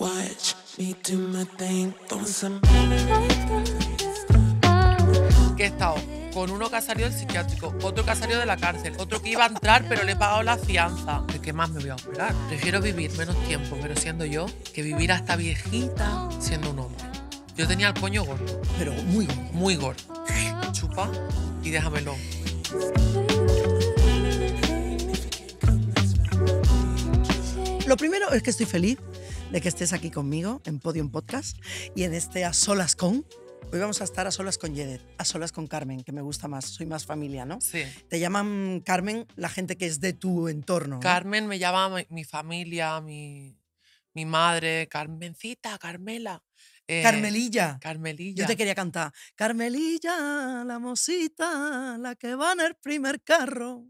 Watch me do my thing, he estado con uno que ha salido del psiquiátrico, otro que ha salido de la cárcel, otro que iba a entrar pero le he pagado la fianza. ¿De qué más me voy a operar? Prefiero vivir menos tiempo, pero siendo yo, que vivir hasta viejita siendo un hombre. Yo tenía el coño gordo, pero muy gordo, muy gordo. Chupa y déjamelo. Lo primero es que estoy feliz de que estés aquí conmigo en Podium Podcast y en este A Solas con. Hoy vamos a estar a solas con Yedet, a solas con Carmen, que me gusta más, soy más familia, ¿no? Sí. Te llaman Carmen la gente que es de tu entorno. Carmen me llama mi familia, mi, mi madre, Carmencita, Carmela. Eh, Carmelilla. Carmelilla. Yo te quería cantar. Carmelilla, la mosita, la que va en el primer carro.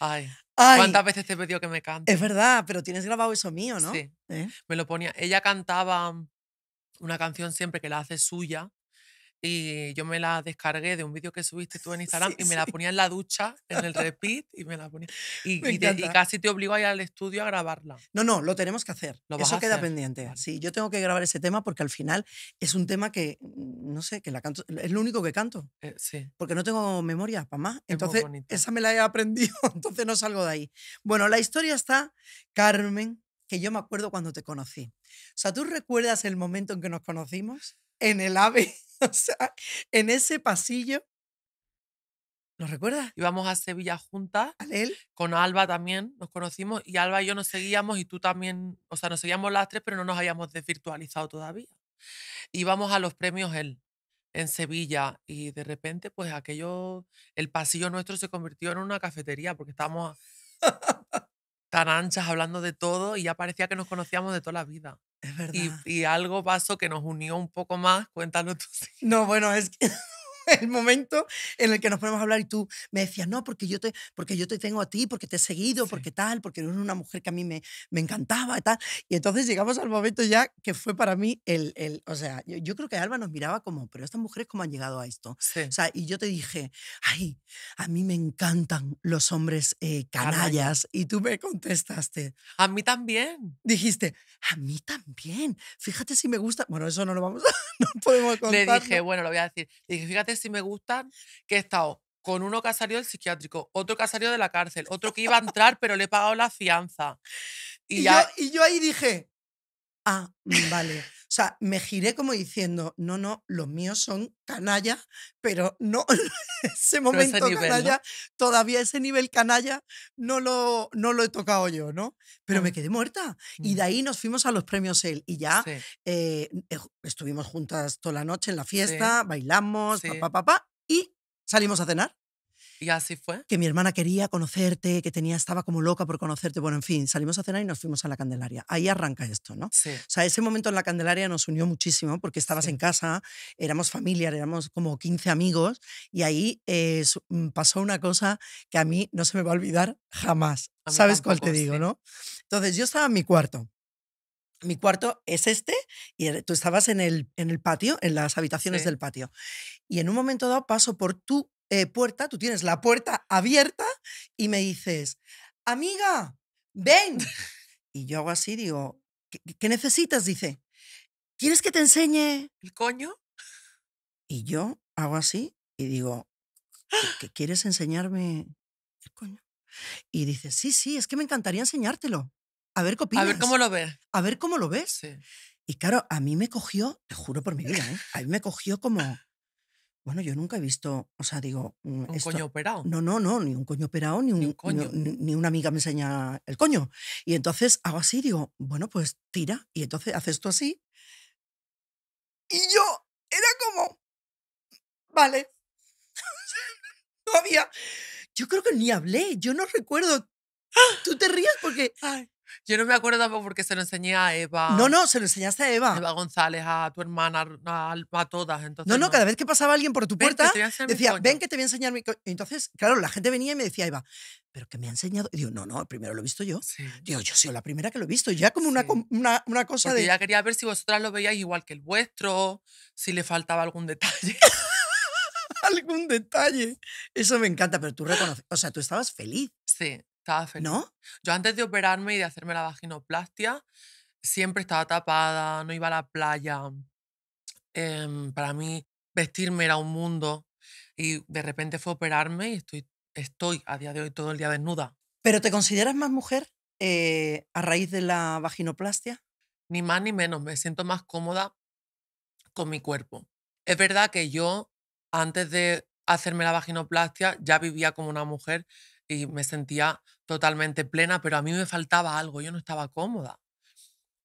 Ay. ¿Cuántas veces te he pedido que me cante? Es verdad, pero tienes grabado eso mío, ¿no? Sí. ¿Eh? Me lo ponía. Ella cantaba una canción siempre que la hace suya y yo me la descargué de un vídeo que subiste tú en Instagram y me la ponía en la ducha, en el repeat, y me la ponía. Y, casi te obligo a ir al estudio a grabarla. No, no, lo tenemos que hacer. ¿Lo Eso queda pendiente. Sí, yo tengo que grabar ese tema porque al final es un tema que, mm, no sé, que la canto, es lo único que canto. Eh, sí. Porque no tengo memoria para más. Entonces, esa me la he aprendido, entonces no salgo de ahí. Bueno, la historia está, Carmen, que yo me acuerdo cuando te conocí. O sea, ¿tú recuerdas el momento en que nos conocimos? En el AVE o sea, en ese pasillo. ¿Lo recuerdas? Íbamos a Sevilla juntas. ¿A Con Alba también nos conocimos y Alba y yo nos seguíamos y tú también, o sea, nos seguíamos las tres, pero no nos habíamos desvirtualizado todavía. Íbamos a los premios él en Sevilla y de repente pues aquello, el pasillo nuestro se convirtió en una cafetería porque estábamos tan anchas hablando de todo y ya parecía que nos conocíamos de toda la vida. Y, y algo pasó que nos unió un poco más. Cuéntanos tú. No, bueno, es que el momento en el que nos ponemos a hablar y tú me decías, no, porque yo te, porque yo te tengo a ti, porque te he seguido, porque tal, porque eres una mujer que a mí me, me encantaba y tal. Y entonces llegamos al momento ya que fue para mí el, el o sea, yo, creo que Alba nos miraba como, pero estas mujeres cómo han llegado a esto. O sea, y yo te dije, ay, a mí me encantan los hombres eh, canallas. Y tú me contestaste. A mí también. Dijiste, a mí también. Fíjate si me gusta. Bueno, eso no lo vamos a, no podemos contar. Le dije, bueno, lo voy a decir. Le dije, fíjate si me gustan, que he estado con uno casario del psiquiátrico, otro casario de la cárcel, otro que iba a entrar, pero le he pagado la fianza. Y, ya... y yo ahí dije, ah, mm, vale. O sea, me giré como diciendo, no, no, los míos son canalla, pero no, ese momento canalla, todavía ese nivel canalla no lo, no lo he tocado yo, ¿no? Pero me mm. quedé muerta. Y mm. de ahí nos fuimos a los premios él y ya eh, eh, estuvimos juntas toda la noche en la fiesta, bailamos, papá, papá, y salimos a cenar. Y así fue. Que mi hermana quería conocerte, que tenía, estaba como loca por conocerte. Bueno, en fin, salimos a cenar y nos fuimos a la Candelaria. Ahí arranca esto, ¿no? Sí. O sea, ese momento en la Candelaria nos unió muchísimo porque estabas en casa, éramos familia, éramos como 15 amigos y ahí eh, mm, pasó una cosa que a mí no se me va a olvidar jamás. ¿Sabes cuál te digo, no? Entonces, yo estaba en mi cuarto mi cuarto es este y tú estabas en el, en el patio, en las habitaciones del patio. Y en un momento dado paso por tu eh, puerta, tú tienes la puerta abierta y me dices, amiga, ven. Y yo hago así, digo, ¿qué, necesitas? Dice, ¿quieres que te enseñe? ¿El coño? Y yo hago así y digo, ¿qué, quieres enseñarme el coño? Y dice, sí, sí, es que me encantaría enseñártelo. A ver qué A ver cómo lo ves. A ver cómo lo ves. Y claro, a mí me cogió, te juro por mi vida, ¿eh? a mí me cogió como, bueno, yo nunca he visto, o sea, digo... Mm, ¿Un coño operado? No, no, no, ni un coño operado, ni, un, coño. Ni, una amiga me enseña el coño. Y entonces hago así, digo, bueno, pues tira. Y entonces haces esto así. Y yo era como, vale. no había... Yo creo que ni hablé, yo no recuerdo. ¡Ah! Tú te rías porque... Yo no me acuerdo porque se lo enseñé a Eva. No, no, se lo enseñaste a Eva. Eva González, a tu hermana, a, a todas. Entonces, no, no, cada vez que pasaba alguien por tu puerta, decía, ven que te voy a enseñar mi Entonces, claro, la gente venía y me decía, Eva, pero qué me ha enseñado. Y digo, no, no, primero lo he visto yo. Digo, yo soy la primera que lo he visto. Y ya como una, una, una, cosa porque de. Ya quería ver si vosotras lo veíais igual que el vuestro, si le faltaba algún detalle. algún detalle. Eso me encanta, pero tú reconoces. O sea, tú estabas feliz. Sí. ¿No? Yo antes de operarme y de hacerme la vaginoplastia, siempre estaba tapada, no iba a la playa. Em, para mí, vestirme era un mundo. Y de repente fue operarme y estoy, estoy a día de hoy todo el día desnuda. ¿Pero te consideras más mujer eh, a raíz de la vaginoplastia? Ni más ni menos, me siento más cómoda con mi cuerpo. Es verdad que yo, antes de hacerme la vaginoplastia, ya vivía como una mujer y me sentía totalmente plena, pero a mí me faltaba algo, yo no estaba cómoda,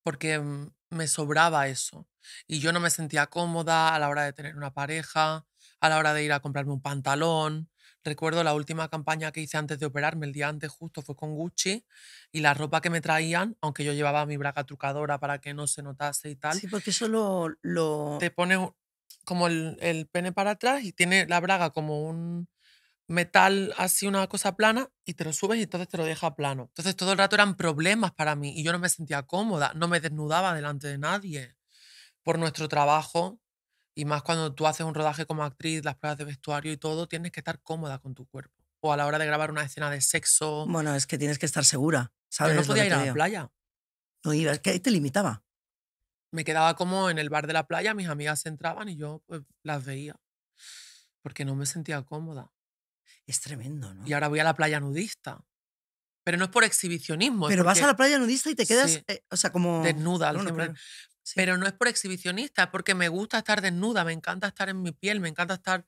porque mm, me sobraba eso. Y yo no me sentía cómoda a la hora de tener una pareja, a la hora de ir a comprarme un pantalón. Recuerdo la última campaña que hice antes de operarme, el día antes justo fue con Gucci y la ropa que me traían, aunque yo llevaba mi braga trucadora para que no se notase y tal. Sí, porque eso lo... Te pone como el, el pene para atrás y tiene la braga como un metal así, una cosa plana, y te lo subes y entonces te lo deja plano. Entonces todo el rato eran problemas para mí y yo no me sentía cómoda, no me desnudaba delante de nadie por nuestro trabajo. Y más cuando tú haces un rodaje como actriz, las pruebas de vestuario y todo, tienes que estar cómoda con tu cuerpo. O a la hora de grabar una escena de sexo. Bueno, es que tienes que estar segura. ¿sabes? no podía ir a la playa. No es que ahí te limitaba. Me quedaba como en el bar de la playa, mis amigas entraban y yo pues, las veía. Porque no me sentía cómoda. Es tremendo, ¿no? Y ahora voy a la playa nudista. Pero no es por exhibicionismo. Pero vas a la playa nudista y te quedas, eh, o sea, como... Desnuda. Pero no es por exhibicionista, porque me gusta estar desnuda, me encanta estar en mi piel, me encanta estar...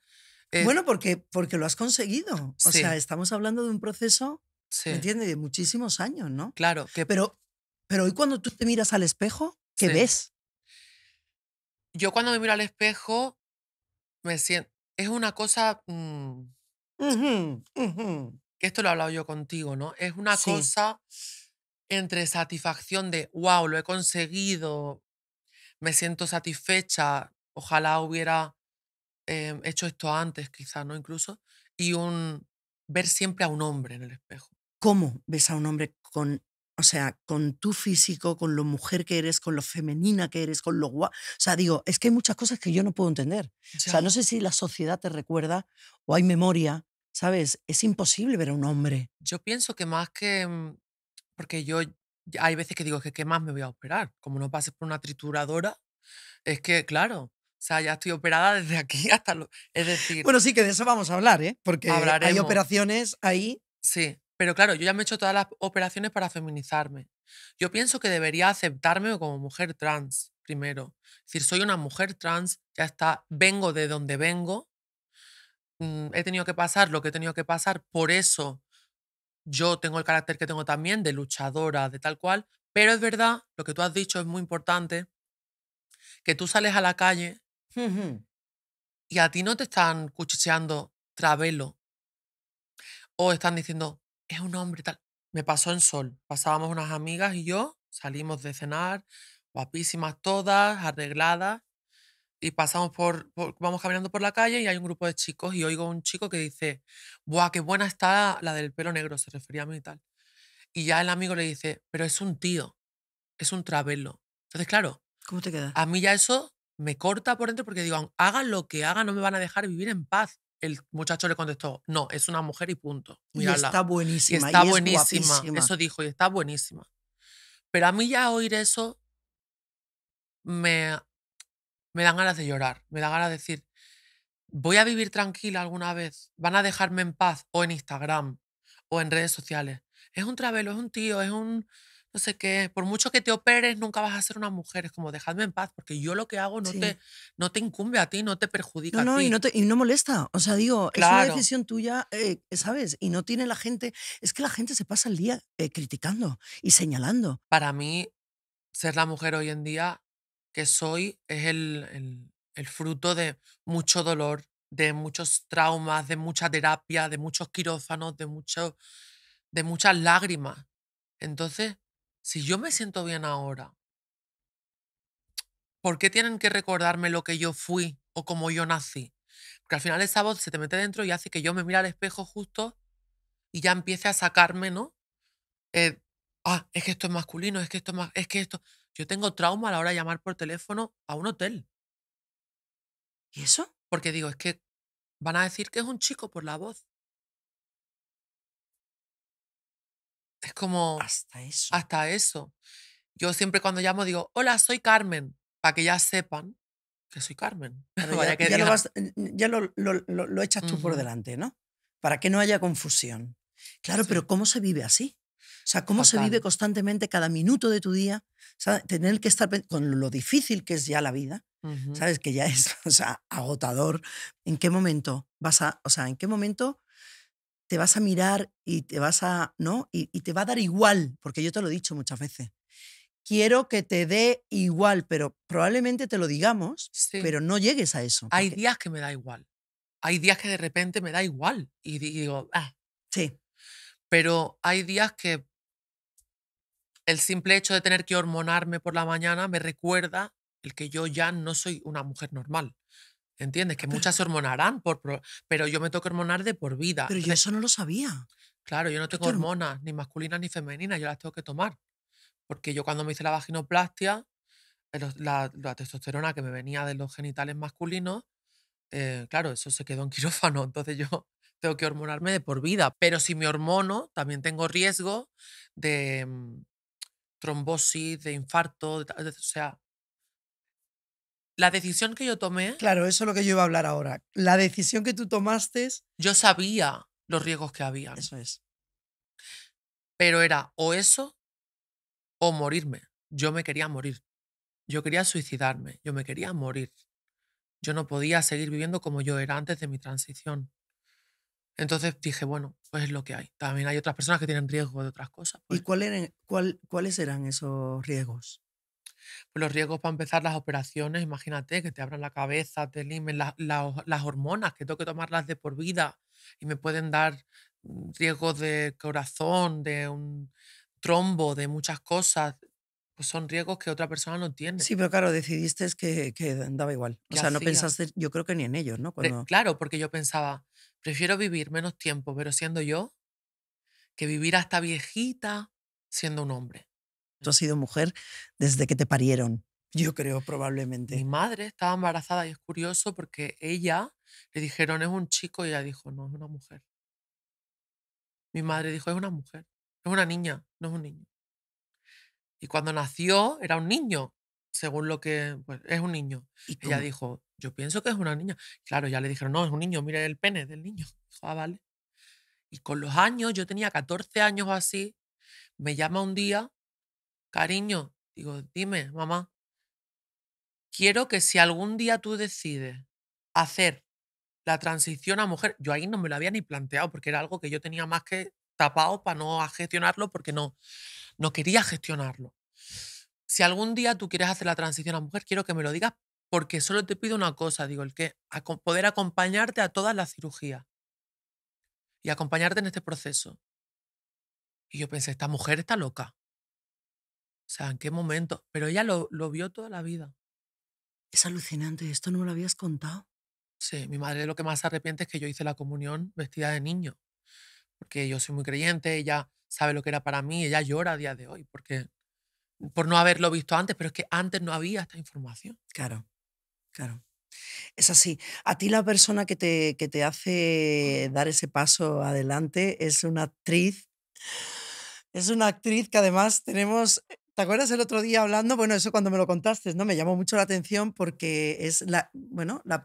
Eh, bueno, porque, porque lo has conseguido. O sea, estamos hablando de un proceso, ¿me entiendes? De muchísimos años, ¿no? Claro. Pero, pero hoy cuando tú te miras al espejo, ¿qué ves? Yo cuando me miro al espejo, me siento... Es una cosa... Mm, esto lo he hablado yo contigo, ¿no? Es una cosa entre satisfacción de, wow, lo he conseguido, me siento satisfecha, ojalá hubiera eh, hecho esto antes, quizás, ¿no? Incluso, y un ver siempre a un hombre en el espejo. ¿Cómo ves a un hombre con o sea, con tu físico, con lo mujer que eres, con lo femenina que eres, con lo guapa. O sea, digo, es que hay muchas cosas que yo no puedo entender. O sea, no sé si la sociedad te recuerda o hay memoria, ¿sabes? Es imposible ver a un hombre. Yo pienso que más que. Mm, porque yo. Hay veces que digo que qué más me voy a operar. Como no pases por una trituradora, es que, claro, o sea, ya estoy operada desde aquí hasta lo. Es decir. Bueno, sí, que de eso vamos a hablar, ¿eh? Porque hay operaciones ahí. Sí. Pero claro, yo ya me he hecho todas las operaciones para feminizarme. Yo pienso que debería aceptarme como mujer trans primero. Es decir, soy una mujer trans, ya está, vengo de donde vengo, mm, he tenido que pasar lo que he tenido que pasar, por eso yo tengo el carácter que tengo también de luchadora, de tal cual, pero es verdad, lo que tú has dicho es muy importante, que tú sales a la calle y a ti no te están cuchicheando trabelo o están diciendo, es un hombre tal. Me pasó en Sol. Pasábamos unas amigas y yo, salimos de cenar, guapísimas todas, arregladas, y pasamos por, vamos caminando por la calle y hay un grupo de chicos y oigo un chico que dice, ¡buah, qué buena está la del pelo negro! Se refería a mí y tal. Y ya el amigo le dice, pero es un tío, es un travelo. Entonces, claro. ¿Cómo te queda? A mí ya eso me corta por dentro porque digo, hagan lo que hagan, no me van a dejar vivir en paz el muchacho le contestó, no, es una mujer y punto. Mírala. Y está buenísima. Y está buenísima. Guapísima. eso dijo, y está buenísima. Pero a mí ya oír eso me, me dan ganas de llorar, me dan ganas de decir, voy a vivir tranquila alguna vez, van a dejarme en paz o en Instagram o en redes sociales. Es un travelo, es un tío, es un no sé qué, por mucho que te operes, nunca vas a ser una mujer. Es como, dejadme en paz, porque yo lo que hago no, te, no te incumbe a ti, no te perjudica no, a ti. Y no, y no molesta. O sea, digo, es una decisión tuya, eh, ¿sabes? Y no tiene la gente. Es que la gente se pasa el día eh, criticando y señalando. Para mí, ser la mujer hoy en día que soy es el, el, el fruto de mucho dolor, de muchos traumas, de mucha terapia, de muchos quirófanos, de, mucho, de muchas lágrimas. Entonces, si yo me siento bien ahora, ¿por qué tienen que recordarme lo que yo fui o cómo yo nací? Porque al final esa voz se te mete dentro y hace que yo me mire al espejo justo y ya empiece a sacarme, ¿no? Eh, ah, es que esto es masculino, es que esto es, más, es que esto. Yo tengo trauma a la hora de llamar por teléfono a un hotel. ¿Y eso? Porque digo, es que van a decir que es un chico por la voz. Es como... Hasta eso. Hasta eso. Yo siempre cuando llamo digo, hola, soy Carmen, para que ya sepan que soy Carmen. ya, lo, echas tú por delante, ¿no? Para que no haya confusión. Claro, pero ¿cómo se vive así? O sea, ¿cómo se vive constantemente cada minuto de tu día? O tener que estar con lo difícil que es ya la vida, ¿sabes? Que ya es, o sea, agotador. ¿En qué momento vas a, o sea, en qué momento te vas a mirar y te vas a, ¿no? Y, te va a dar igual, porque yo te lo he dicho muchas veces. Quiero que te dé igual, pero probablemente te lo digamos, pero no llegues a eso. Hay días que me da igual. Hay días que de repente me da igual y digo, ah". Sí. Pero hay días que el simple hecho de tener que hormonarme por la mañana me recuerda el que yo ya no soy una mujer normal. ¿Entiendes? Que muchas se hormonarán, por, pero yo me tengo que hormonar de por vida. Pero yo eso no lo sabía. Claro, yo no tengo hormonas, ni masculinas ni femeninas, yo las tengo que tomar. Porque yo cuando me hice la vaginoplastia, eh, la, la testosterona que me venía de los genitales masculinos, eh, claro, eso se quedó en quirófano, entonces yo tengo que hormonarme de por vida. Pero si me hormono, también tengo riesgo de, mm, trombosis, de infarto, o sea, la decisión que yo tomé. Claro, eso es lo que yo iba a hablar ahora. La decisión que tú tomaste. Yo sabía los riesgos que había. Eso es. Pero era o eso o morirme. Yo me quería morir. Yo quería suicidarme. Yo me quería morir. Yo no podía seguir viviendo como yo era antes de mi transición. Entonces dije, bueno, pues es lo que hay. También hay otras personas que tienen riesgo de otras cosas. ¿Y pues cuál eran, cuál, cuáles eran esos riesgos? Pues los riesgos para empezar las operaciones, imagínate que te abran la cabeza, te limen las hormonas, que tengo que tomarlas de por vida y me pueden dar mm, riesgos de corazón, de un trombo, de muchas cosas. Pues son riesgos que otra persona no tiene. Sí, pero claro, decidiste que, que igual. O sea, no pensaste, yo creo que ni en ellos, ¿no? Claro, porque yo pensaba, prefiero vivir menos tiempo, pero siendo yo, que vivir hasta viejita siendo un hombre. Tú has sido mujer desde que te parieron, yo creo probablemente. Mi madre estaba embarazada y es curioso porque ella le dijeron es un chico y ella dijo no, es una mujer. Mi madre dijo es una mujer, es una niña, no es un niño. Y cuando nació era un niño, según lo que pues, es un niño. ¿Y ella dijo yo pienso que es una niña. Claro, ya le dijeron no, es un niño, mira el pene del niño. Ah, vale. Y con los años, yo tenía 14 años o así, me llama un día cariño, digo, dime, mamá, quiero que si algún día tú decides hacer la transición a mujer, yo ahí no me lo había ni planteado porque era algo que yo tenía más que tapado para no gestionarlo porque no, no quería gestionarlo. Si algún día tú quieres hacer la transición a mujer, quiero que me lo digas porque solo te pido una cosa, digo, el que poder acompañarte a todas las cirugías y acompañarte en este proceso. Y yo pensé, esta mujer está loca sea, ¿en qué momento? Pero ella lo, lo vio toda la vida. Es alucinante, esto no me lo habías contado. Sí, mi madre lo que más se arrepiente es que yo hice la comunión vestida de niño, porque yo soy muy creyente, ella sabe lo que era para mí, ella llora a día de hoy, porque por no haberlo visto antes, pero es que antes no había esta información. Claro, claro. Es así. A ti la persona que te, que te hace dar ese paso adelante es una actriz. Es una actriz que además tenemos ¿Te acuerdas el otro día hablando? Bueno, eso cuando me lo contaste, ¿no? Me llamó mucho la atención porque es la, bueno, la,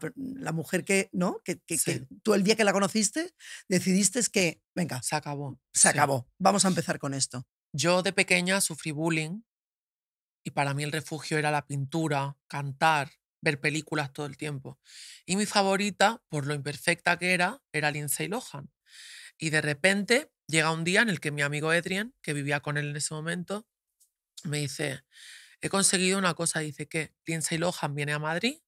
mujer que, ¿no? Que, que, tú el día que la conociste decidiste que, venga, se acabó. Se acabó. Vamos a empezar con esto. Yo de pequeña sufrí bullying y para mí el refugio era la pintura, cantar, ver películas todo el tiempo. Y mi favorita, por lo imperfecta que era, era Lindsay Lohan. Y de repente llega un día en el que mi amigo Adrian, que vivía con él en ese momento, me dice, he conseguido una cosa, dice que Lindsay Lohan viene a Madrid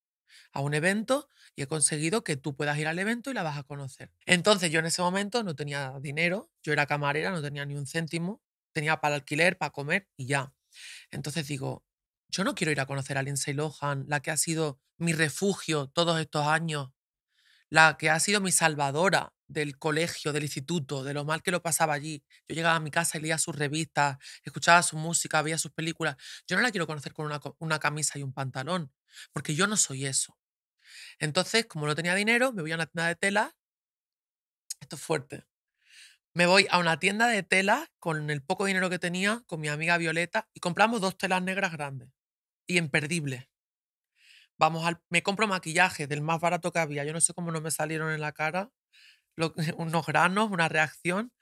a un evento y he conseguido que tú puedas ir al evento y la vas a conocer. Entonces yo en ese momento no tenía dinero, yo era camarera, no tenía ni un céntimo, tenía para alquiler, para comer y ya. Entonces digo, yo no quiero ir a conocer a Lindsay Lohan, la que ha sido mi refugio todos estos años, la que ha sido mi salvadora, del colegio, del instituto, de lo mal que lo pasaba allí. Yo llegaba a mi casa y leía sus revistas, escuchaba su música, veía sus películas. Yo no la quiero conocer con una, camisa y un pantalón, porque yo no soy eso. Entonces, como no tenía dinero, me voy a una tienda de tela. Esto es fuerte. Me voy a una tienda de tela con el poco dinero que tenía, con mi amiga Violeta, y compramos dos telas negras grandes y imperdibles. Vamos al, me compro maquillaje del más barato que había. Yo no sé cómo no me salieron en la cara unos granos, una reacción.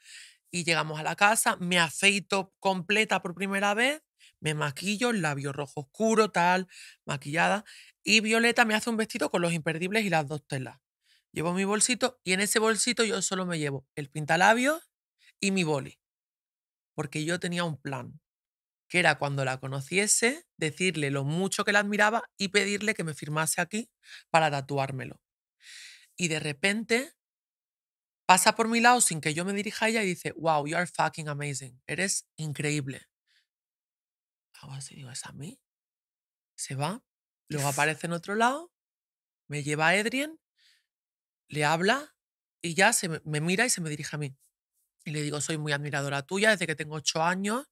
Y llegamos a la casa, me aceito completa por primera vez, me maquillo, labio rojo oscuro, tal, maquillada. Y Violeta me hace un vestido con los imperdibles y las dos telas. Llevo mi bolsito y en ese bolsito yo solo me llevo el pintalabio y mi boli. Porque yo tenía un plan, que era cuando la conociese, decirle lo mucho que la admiraba y pedirle que me firmase aquí para tatuármelo. Y de repente pasa por mi lado sin que yo me dirija a ella y dice, wow, you are fucking amazing, eres increíble. Hago así, digo, ¿es a mí? Se va, luego aparece en otro lado, me lleva a Adrien, le habla y ya se me, mira y se me dirige a mí. Y le digo, soy muy admiradora tuya desde que tengo ocho años,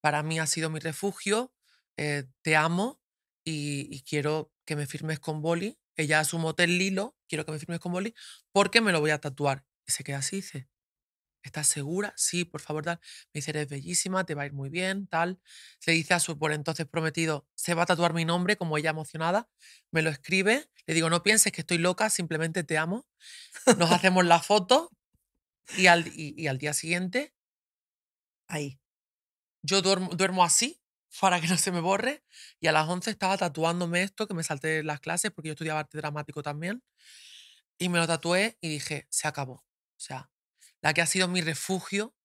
para mí ha sido mi refugio, eh, te amo y, y quiero que me firmes con Boli ella es un motel lilo, quiero que me firmes con boli, porque me lo voy a tatuar se queda así, dice, ¿estás segura? Sí, por favor, tal. Me dice, eres bellísima, te va a ir muy bien, tal. Se dice a su por entonces prometido, se va a tatuar mi nombre, como ella emocionada. Me lo escribe, le digo, no pienses que estoy loca, simplemente te amo. Nos hacemos la foto y al, y, al día siguiente, ahí. Yo duermo, duermo así, para que no se me borre. Y a las 11 estaba tatuándome esto, que me salté las clases porque yo estudiaba arte dramático también. Y me lo tatué y dije, se acabó. O sea, la que ha sido mi refugio,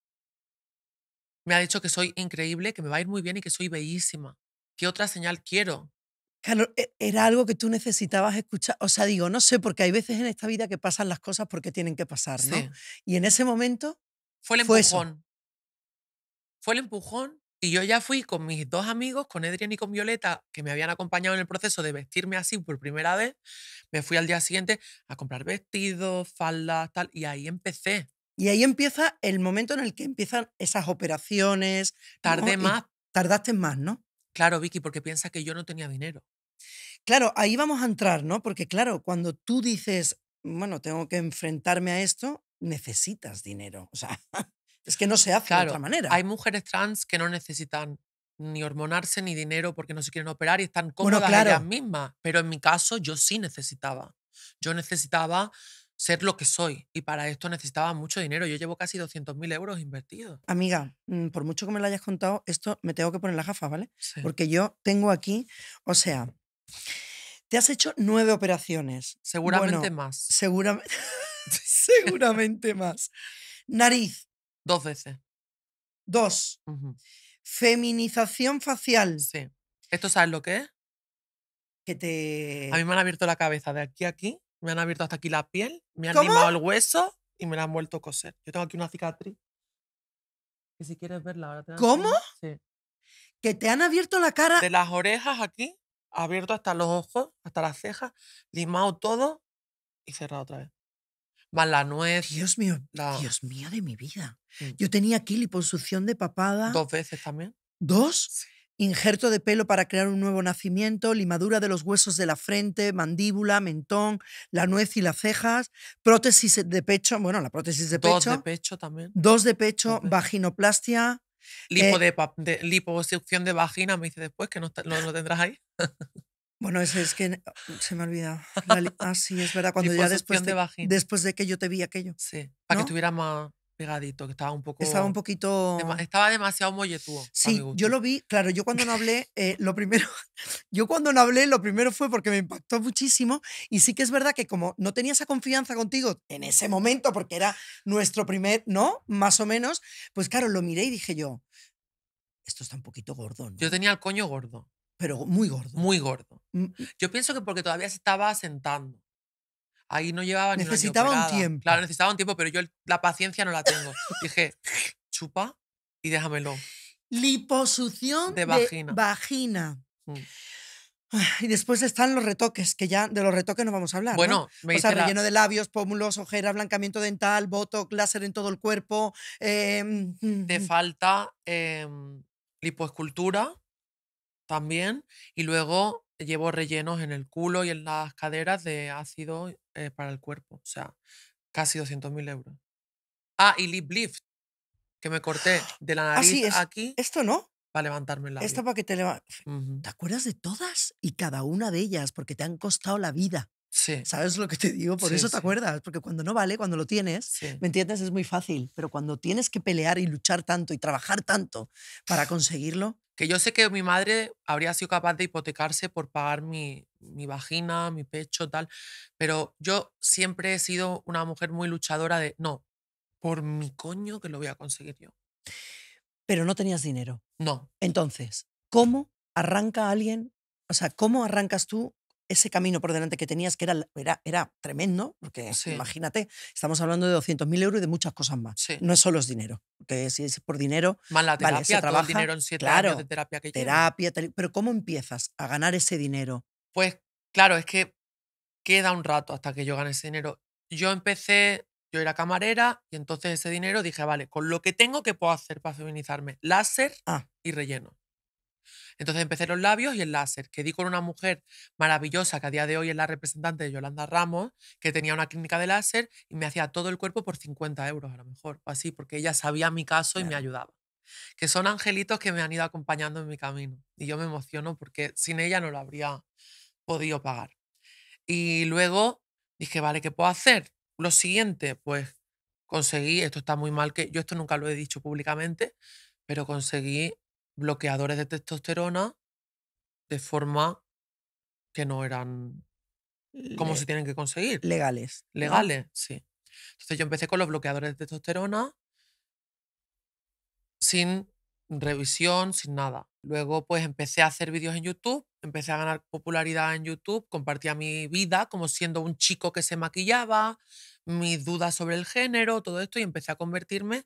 me ha dicho que soy increíble, que me va a ir muy bien y que soy bellísima. ¿Qué otra señal quiero? Claro, e, era algo que tú necesitabas escuchar. O sea, digo, no sé, porque hay veces en esta vida que pasan las cosas porque tienen que pasar, ¿no? Y en ese momento. Fue el empujón. fue el empujón y yo ya fui con mis dos amigos, con Edrian y con Violeta, que me habían acompañado en el proceso de vestirme así por primera vez. Me fui al día siguiente a comprar vestidos, faldas, tal, y ahí empecé. Y ahí empieza el momento en el que empiezan esas operaciones. Tardé más. Tardaste más, ¿no? Claro, Vicky, porque piensa que yo no tenía dinero. Claro, ahí vamos a entrar, ¿no? Porque claro, cuando tú dices, bueno, tengo que enfrentarme a esto, necesitas dinero. O sea, es que no se hace de otra manera. Hay mujeres trans que no necesitan ni hormonarse ni dinero porque no se quieren operar y están cómodas bueno, ellas mismas. Pero en mi caso, yo sí necesitaba. Yo necesitaba ser lo que soy. Y para esto necesitaba mucho dinero. Yo llevo casi 200.000 euros invertidos. Amiga, mm, por mucho que me lo hayas contado, esto me tengo que poner la gafas, ¿vale? Porque yo tengo aquí, o sea, te has hecho nueve operaciones. Seguramente más. seguramente más. Nariz, Dos veces. Dos. Feminización facial. Sí. ¿Esto sabes lo que es? Que te. A mí me han abierto la cabeza de aquí a aquí, me han abierto hasta aquí la piel, me han limado el hueso y me la han vuelto a coser. Yo tengo aquí una cicatriz. Que si quieres verla ¿Cómo? Sí. Que te han abierto la cara. De las orejas aquí, abierto hasta los ojos, hasta las cejas, limado todo y cerrado otra vez nuez Dios mío, Dios mío de mi vida. Mm. Yo tenía aquí liposucción de papada. ¿Dos veces también? ¿Dos? Injerto de pelo para crear un nuevo nacimiento, limadura de los huesos de la frente, mandíbula, mentón, la nuez y las cejas, prótesis de pecho, bueno, la prótesis de pecho. Dos de pecho también. Dos de pecho, vaginoplastia. Lipo eh de, liposucción de vagina, me dice después, que no lo tendrás ahí. Bueno, ese es que uh, se me ha olvidado. ah, sí, es verdad, cuando ya después de, después de que yo te vi aquello. Sí, para que estuviera más pegadito, que estaba un poco... Estaba un poquito... estaba demasiado molletúo. Sí, yo lo vi, claro, yo cuando no hablé, eh, lo primero, yo cuando no hablé, lo primero fue porque me impactó muchísimo y sí que es verdad que como no tenía esa confianza contigo en ese momento, porque era nuestro primer, ¿no? Más o menos, pues claro, lo miré y dije yo, esto está un poquito gordón. Yo tenía el coño gordo. Pero muy gordo. Muy gordo. Mm, yo pienso que porque todavía se estaba asentando. Ahí no llevaba ni Necesitaba un, tiempo. Claro, necesitaba un tiempo, pero yo la paciencia no la tengo. Dije, chupa y déjamelo. Liposucción de vagina. vagina. Mm. Ah, y después están los retoques, que ya de los retoques no vamos a hablar. Bueno, o sea, relleno de labios, pómulos, ojeras, blancamiento dental, botox, láser en todo el cuerpo. Eh... Mm, Te falta em, lipoescultura también. Y luego llevo rellenos en el culo y en las caderas de ácido eh, para el cuerpo. O sea, casi 200.000 euros. Ah, y lip lift, que me corté de la nariz es. aquí. Esto no. Para levantarme la. Esto para que te ¿Te acuerdas de todas y cada una de ellas? Porque te han costado la vida. Sí. ¿Sabes lo que te digo? Por eso te acuerdas, porque cuando no vale, cuando lo tienes, ¿me entiendes? Es muy fácil, pero cuando tienes que pelear y luchar tanto y trabajar tanto para conseguirlo... Que yo sé que mi madre habría sido capaz de hipotecarse por pagar mi, mi vagina, mi pecho, tal, pero yo siempre he sido una mujer muy luchadora de, no, por mi coño que lo voy a conseguir yo. Pero no tenías dinero. No. Entonces, ¿cómo arranca alguien? O sea, ¿cómo arrancas tú ese camino por delante que tenías, que era, era, tremendo, porque imagínate, estamos hablando de 200.000 euros y de muchas cosas más. No es solo es dinero, porque si es por dinero, más la terapia, vale, el dinero en siete años de terapia que terapia, pero ¿cómo empiezas a ganar ese dinero? Pues claro, es que queda un rato hasta que yo gane ese dinero. Yo empecé, yo era camarera y entonces ese dinero dije, vale, con lo que tengo, ¿qué puedo hacer para feminizarme? Láser ah. y relleno. Entonces empecé los labios y el láser, que di con una mujer maravillosa que a día de hoy es la representante de Yolanda Ramos, que tenía una clínica de láser y me hacía todo el cuerpo por 50 euros a lo mejor, así, porque ella sabía mi caso y me ayudaba. Que son angelitos que me han ido acompañando en mi camino. Y yo me emociono porque sin ella no lo habría podido pagar. Y luego dije, vale, ¿qué puedo hacer? Lo siguiente, pues conseguí, esto está muy mal, que yo esto nunca lo he dicho públicamente, pero conseguí bloqueadores de testosterona de forma que no eran como se tienen que conseguir. Legales. Legales, sí. Entonces yo empecé con los bloqueadores de testosterona sin revisión, sin nada. Luego pues empecé a hacer vídeos en YouTube, empecé a ganar popularidad en YouTube, compartía mi vida como siendo un chico que se maquillaba, mis dudas sobre el género, todo esto y empecé a convertirme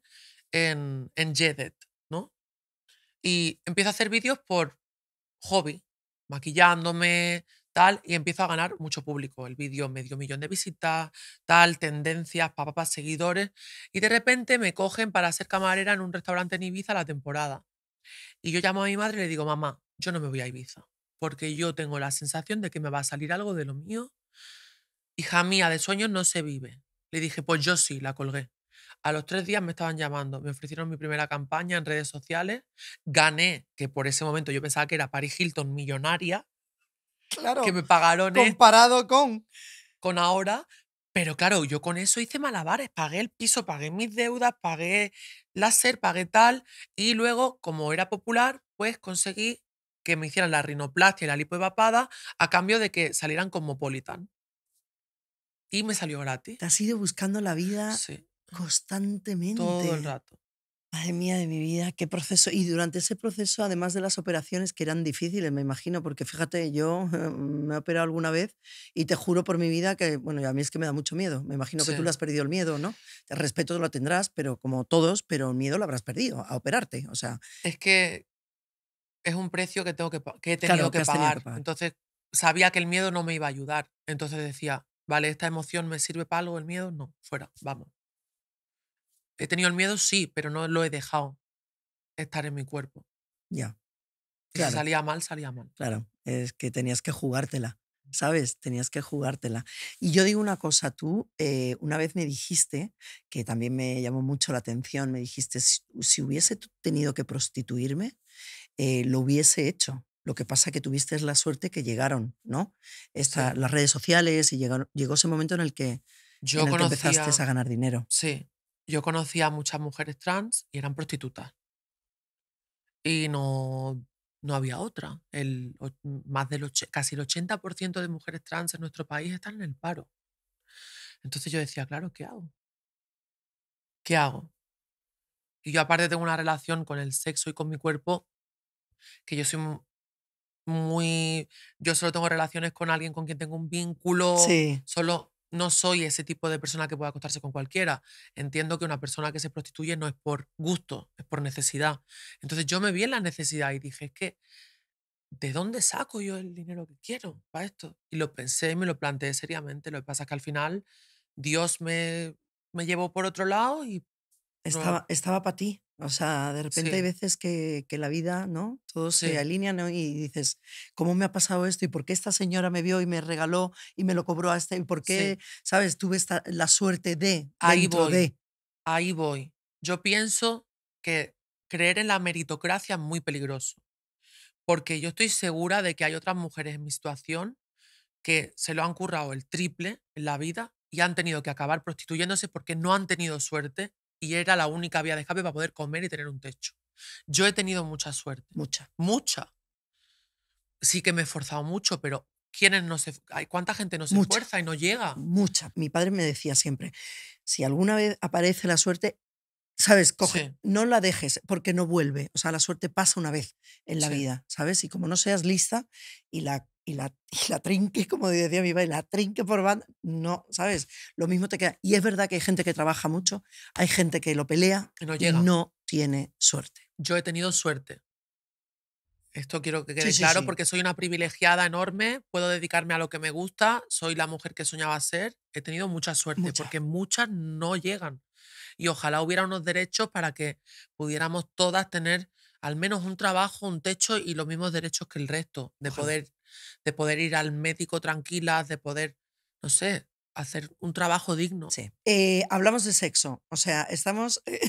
en, en Jedet, ¿no? y empiezo a hacer vídeos por hobby, maquillándome, tal, y empiezo a ganar mucho público. El vídeo medio millón de visitas, tal, tendencias, papá seguidores, y de repente me cogen para ser camarera en un restaurante en Ibiza la temporada. Y yo llamo a mi madre y le digo, mamá, yo no me voy a Ibiza, porque yo tengo la sensación de que me va a salir algo de lo mío. Hija mía, de sueños no se vive. Le dije, pues yo sí, la colgué. A los tres días me estaban llamando, me ofrecieron mi primera campaña en redes sociales, gané, que por ese momento yo pensaba que era Paris Hilton millonaria, claro, que me pagaron... Comparado con... Con ahora, pero claro, yo con eso hice malabares, pagué el piso, pagué mis deudas, pagué láser, pagué tal, y luego, como era popular, pues conseguí que me hicieran la rinoplastia y la lipoevapada a cambio de que salieran Cosmopolitan. Y me salió gratis. Te has ido buscando la vida sí. Constantemente. Todo el rato. Madre mía de mi vida, qué proceso. Y durante ese proceso, además de las operaciones que eran difíciles, me imagino, porque fíjate, yo me he operado alguna vez y te juro por mi vida que, bueno, a mí es que me da mucho miedo. Me imagino que tú le has perdido el miedo, ¿no? El respeto lo tendrás, pero como todos, pero el miedo lo habrás perdido a operarte. O sea. Es que es un precio que, tengo que, que he tenido que pagar. Entonces, sabía que el miedo no me iba a ayudar. Entonces decía, vale, esta emoción me sirve para algo, el miedo no, fuera, vamos. ¿He tenido el miedo? Sí, pero no lo he dejado estar en mi cuerpo. Ya. Si salía mal, salía mal. Claro, es que tenías que jugártela, mm. ¿sabes? Tenías que jugártela. Y yo digo una cosa, tú eh, una vez me dijiste, que también me llamó mucho la atención, me dijiste, si, hubiese tenido que prostituirme, eh, lo hubiese hecho. Lo que pasa que tuviste la suerte que llegaron, ¿no? Esta, Las redes sociales y llegó ese momento en el que, yo en que empezaste a ganar dinero. Sí, yo conocía a muchas mujeres trans y eran prostitutas. Y no, no había otra. El, más casi el 80% de mujeres trans en nuestro país están en el paro. Entonces yo decía, claro, ¿qué hago? ¿Qué hago? Y yo aparte tengo una relación con el sexo y con mi cuerpo que yo soy muy... Yo solo tengo relaciones con alguien con quien tengo un vínculo. Sí. Solo no soy ese tipo de persona que pueda acostarse con cualquiera. Entiendo que una persona que se prostituye no es por gusto, es por necesidad. Entonces yo me vi en la necesidad y dije, es que, ¿de dónde saco yo el dinero que quiero para esto? Y lo pensé y me lo planteé seriamente. Lo que pasa es que al final Dios me, me llevó por otro lado y... Estaba, estaba para ti. O sea, de repente hay veces que, la vida, ¿no? Todo se alinea y dices, ¿cómo me ha pasado esto? ¿Y por qué esta señora me vio y me regaló y me lo cobró a este? ¿Y por qué, sabes, tuve esta, la suerte de... Ahí voy. Ahí voy. Yo pienso que creer en la meritocracia es muy peligroso, porque yo estoy segura de que hay otras mujeres en mi situación que se lo han currado el triple en la vida y han tenido que acabar prostituyéndose porque no han tenido suerte y era la única vía de escape para poder comer y tener un techo. Yo he tenido mucha suerte. Mucha. Mucha. Sí que me he esforzado mucho, pero ¿quiénes no se, hay ¿cuánta gente no se esfuerza y no llega? Mucha. Mi padre me decía siempre, si alguna vez aparece la suerte, ¿sabes? Coge, no la dejes porque no vuelve. O sea, la suerte pasa una vez en la vida, ¿sabes? Y como no seas lista y la y la, trinque como decía mi padre, la trinque por banda. No, ¿sabes? Lo mismo te queda. Y es verdad que hay gente que trabaja mucho, hay gente que lo pelea que no llega. y no tiene suerte. Yo he tenido suerte. Esto quiero que quede claro porque soy una privilegiada enorme, puedo dedicarme a lo que me gusta, soy la mujer que soñaba ser, he tenido mucha suerte porque muchas no llegan. Y ojalá hubiera unos derechos para que pudiéramos todas tener al menos un trabajo, un techo y los mismos derechos que el resto, de poder de poder ir al médico tranquilas, de poder, no sé, hacer un trabajo digno. Sí. Eh, hablamos de sexo, o sea, estamos... es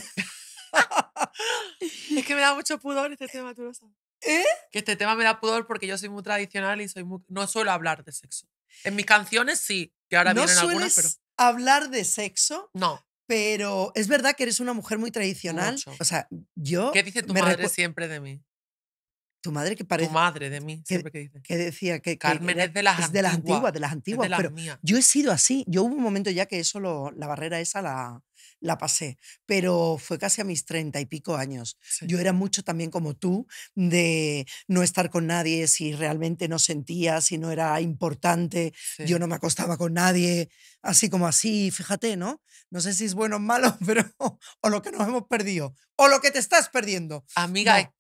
que me da mucho pudor este eh, tema, tú lo sabes. ¿Eh? Que este tema me da pudor porque yo soy muy tradicional y soy no suelo hablar de sexo. En mis canciones sí, que ahora ¿No vienen algunas, pero... hablar de sexo? No. Pero es verdad que eres una mujer muy tradicional. O sea, yo... ¿Qué dice tu madre siempre de mí? Tu madre que parece. Tu madre de mí, siempre que, Que decía que. Carmen es de las antiguas. de las antiguas, de las antiguas. yo he sido así. Yo hubo un momento ya que eso, lo, la barrera esa la, la pasé, pero fue casi a mis treinta y pico años. Yo era mucho también como tú, de no estar con nadie si realmente no sentía, si no era importante, yo no me acostaba con nadie, así como así, fíjate, ¿no? No sé si es bueno o malo, pero o lo que nos hemos perdido, o lo que te estás perdiendo. Amiga,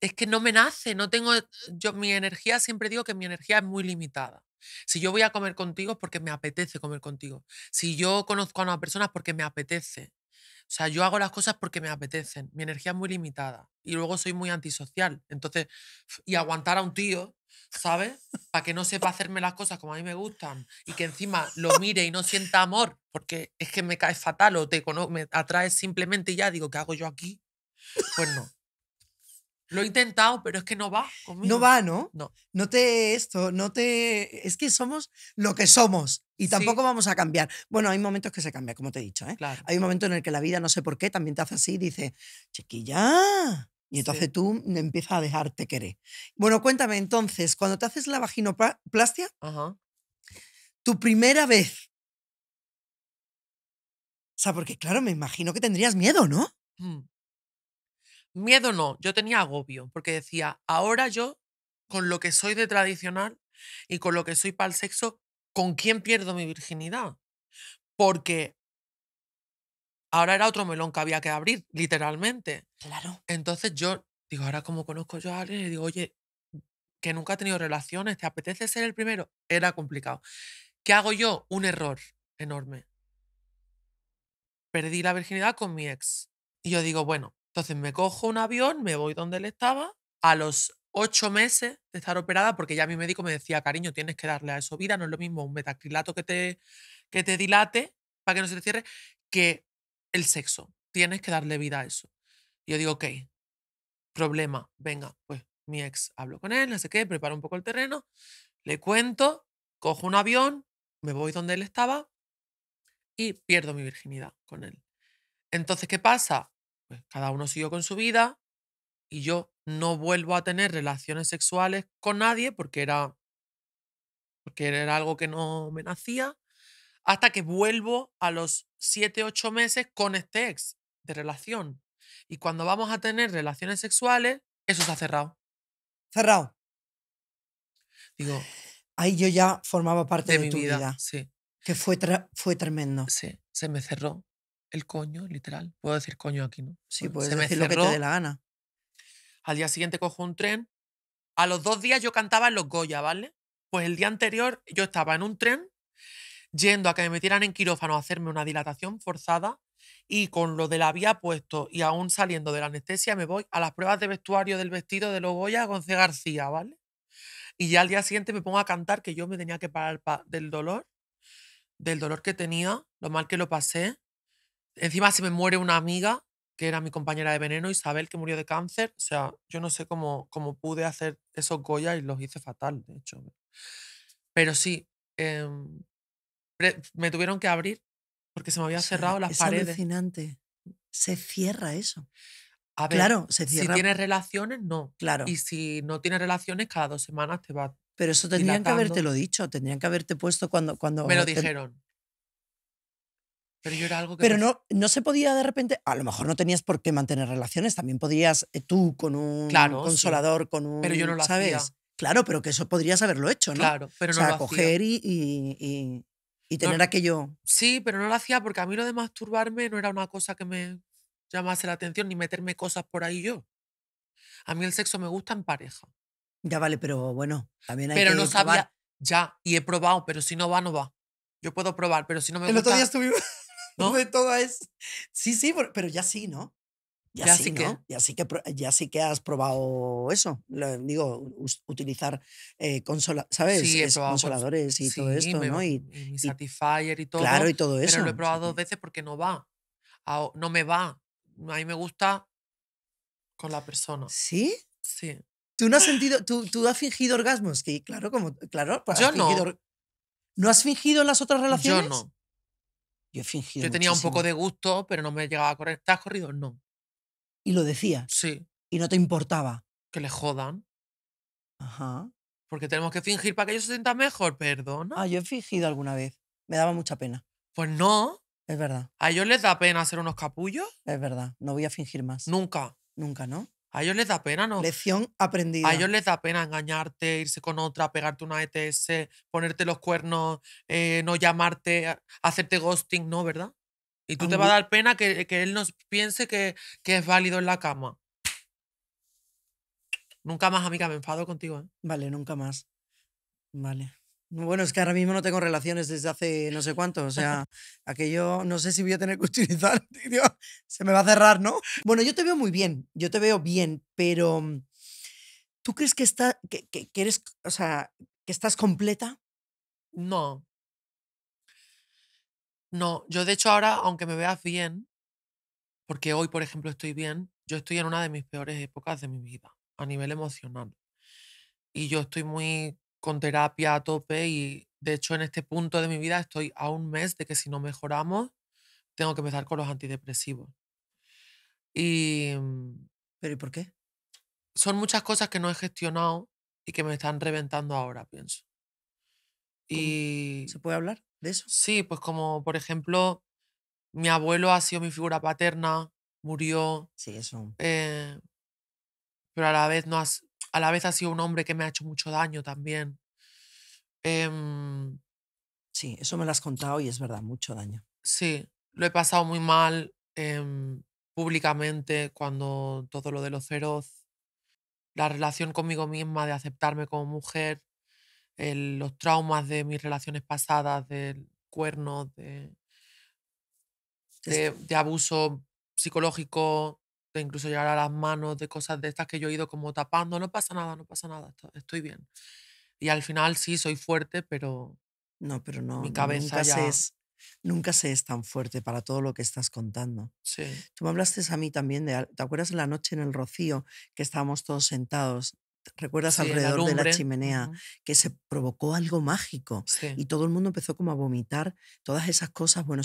es que no me nace, no tengo, eh, yo mi energía, siempre digo que mi energía es muy limitada. Si yo voy a comer contigo es porque me apetece comer contigo. Si yo conozco a una persona es porque me apetece. O sea, yo hago las cosas porque me apetecen. Mi energía es muy limitada. Y luego soy muy antisocial. Entonces, y aguantar a un tío, ¿sabes? Para que no sepa hacerme las cosas como a mí me gustan. Y que encima lo mire y no sienta amor, porque es que me cae fatal o te me atraes simplemente y ya digo, ¿qué hago yo aquí? Pues no. Lo he intentado, pero es que no va conmigo. No va, ¿no? No. No te esto, no te... Es que somos lo que somos y tampoco vamos a cambiar. Bueno, hay momentos que se cambia, como te he dicho. ¿eh? hay un momento en el que la vida, no sé por qué, también te hace así, dice, chiquilla. Y entonces tú empiezas a dejarte querer. Bueno, cuéntame entonces, cuando te haces la vaginoplastia, tu primera vez. O sea, porque claro, me imagino que tendrías miedo, ¿no? Hmm. Miedo no, yo tenía agobio, porque decía, ahora yo, con lo que soy de tradicional y con lo que soy para el sexo, ¿con quién pierdo mi virginidad? Porque ahora era otro melón que había que abrir, literalmente. Claro. Entonces yo digo, ahora como conozco yo a alguien, le digo, oye, que nunca ha tenido relaciones, ¿te apetece ser el primero? Era complicado. ¿Qué hago yo? Un error enorme. Perdí la virginidad con mi ex. Y yo digo, bueno, entonces me cojo un avión, me voy donde él estaba, a los ocho meses de estar operada, porque ya mi médico me decía, cariño, tienes que darle a eso vida, no es lo mismo un metacrilato que te, que te dilate para que no se te cierre, que el sexo. Tienes que darle vida a eso. yo digo, ok, problema, venga, pues mi ex, hablo con él, no sé qué, preparo un poco el terreno, le cuento, cojo un avión, me voy donde él estaba y pierdo mi virginidad con él. Entonces, ¿qué pasa? Pues, cada uno siguió con su vida y yo no vuelvo a tener relaciones sexuales con nadie porque era, porque era algo que no me nacía, hasta que vuelvo a los 7, 8 meses con este ex de relación. Y cuando vamos a tener relaciones sexuales, eso se ha cerrado. Cerrado. Digo. Ahí yo ya formaba parte de, mi tu vida, Sí. Que fue, fue tremendo. Sí, se me cerró el coño, literal. Puedo decir coño aquí, ¿no? Sí, puedes decir lo que te dé la gana. Al día siguiente cojo un tren. A los dos días yo cantaba en los Goya, ¿vale? Pues el día anterior yo estaba en un tren yendo a que me metieran en quirófano a hacerme una dilatación forzada y con lo de la vía puesto y aún saliendo de la anestesia me voy a las pruebas de vestuario del vestido de Goya con C. García, ¿vale? Y ya al día siguiente me pongo a cantar que yo me tenía que parar del dolor, del dolor que tenía, lo mal que lo pasé, Encima se me muere una amiga, que era mi compañera de veneno, Isabel, que murió de cáncer. O sea, yo no sé cómo, cómo pude hacer esos Goya y los hice fatal, de hecho. Pero sí, em, me tuvieron que abrir porque se me había cerrado las es paredes. Alucinante. Se cierra eso. A ver, claro, se cierra. Si tienes relaciones, no. Claro. Y si no tienes relaciones, cada dos semanas te va. Pero eso tendrían que habértelo dicho, tendrían que haberte puesto cuando. cuando me lo dijeron. Pero yo era algo que. Pero no, no se podía de repente. A lo mejor no tenías por qué mantener relaciones. También podías eh, tú con un consolador, con un. Pero yo no lo ¿sabes? Claro, pero que eso podrías haberlo hecho, ¿no? Claro, pero no lo coger Y, y, y, tener aquello. Sí, pero no lo hacía porque a mí lo de masturbarme no era una cosa que me llamase la atención ni meterme cosas por ahí yo. A mí el sexo me gusta en pareja. Ya vale, pero bueno, también hay pero que. Pero no sabía. Ya, y he probado, pero si no va, no va. Yo puedo probar, pero si no me gusta. El otro día ¿No? de todo es. Sí, sí, pero ya sí, ¿no? Ya, sí, Que... Ya, sí que, ya sí que has probado eso. digo, utilizar eh, consola, ¿sabes? consoladores y todo esto, ¿no? Y, y, y todo. Claro, y todo eso. Pero lo he probado dos veces porque no va. No me va. A mí me gusta con la persona. ¿Sí? Sí. ¿Tú no has sentido, tú, tú has fingido orgasmos? sí claro, como, claro. Pues Yo no. ¿No has fingido en las otras relaciones? Yo no. Yo he fingido. Yo tenía un poco de gusto, pero no me llegaba a correr. ¿Estás corrido? No. Y lo decías. Sí. Y no te importaba. Que le jodan. Ajá. Porque tenemos que fingir para que ellos se sientan mejor, perdona. Ah, yo he fingido alguna vez. Me daba mucha pena. Pues no. Es verdad. ¿A ellos les da pena hacer unos capullos? Es verdad. No voy a fingir más. Nunca. Nunca, ¿no? A ellos les da pena, ¿no? Lección aprendida. A ellos les da pena engañarte, irse con otra, pegarte una ETS, ponerte los cuernos, eh, no llamarte, hacerte ghosting, ¿no? ¿Verdad? Y tú te va a dar pena que, que él nos piense que, que, es válido en la cama. Nunca más, amiga, me enfado contigo, ¿eh? Vale, nunca más. Vale. Bueno, es que ahora mismo no tengo relaciones desde hace no sé cuánto. O sea, aquello no sé si voy a tener que utilizar. se me va a cerrar, ¿no? Bueno, yo te veo muy bien. Yo te veo bien, pero mm, ¿tú crees que, está, que, o sea, que estás completa? No. No, yo de hecho ahora, aunque me veas bien, porque hoy, por ejemplo, estoy bien, yo estoy en una de mis peores épocas de mi vida, a nivel emocional. Y yo estoy muy con terapia a tope y de hecho en este punto de mi vida estoy a un mes de que si no mejoramos tengo que empezar con los antidepresivos. Mm, ¿Pero y por qué? Son muchas cosas que no he gestionado y que me están reventando ahora, pienso. Y... ¿Se puede hablar de eso? Sí, pues como por ejemplo, mi abuelo ha sido mi figura paterna, murió. Sí, eso. Eh, pero a la vez no has, a la vez ha sido un hombre que me ha hecho mucho daño también. Em, sí, eso me lo has contado y es verdad, mucho daño. Sí, lo he pasado muy mal em, públicamente cuando todo lo de lo feroz, la relación conmigo misma de aceptarme como mujer, los traumas de mis relaciones pasadas, del cuerno, de, de abuso psicológico, incluso llegar a las manos, de cosas de estas que yo he ido como tapando, no pasa nada, no pasa nada, estoy bien. Y al final sí, soy fuerte, pero... No, pero no, mi cabeza nunca, se es, nunca se es tan fuerte para todo lo que estás contando. Sí. Tú me hablaste a mí también de, ¿te acuerdas de la noche en el Rocío que estábamos todos sentados recuerdas alrededor de la chimenea, que se provocó algo mágico y todo el mundo empezó como a vomitar todas esas cosas, bueno,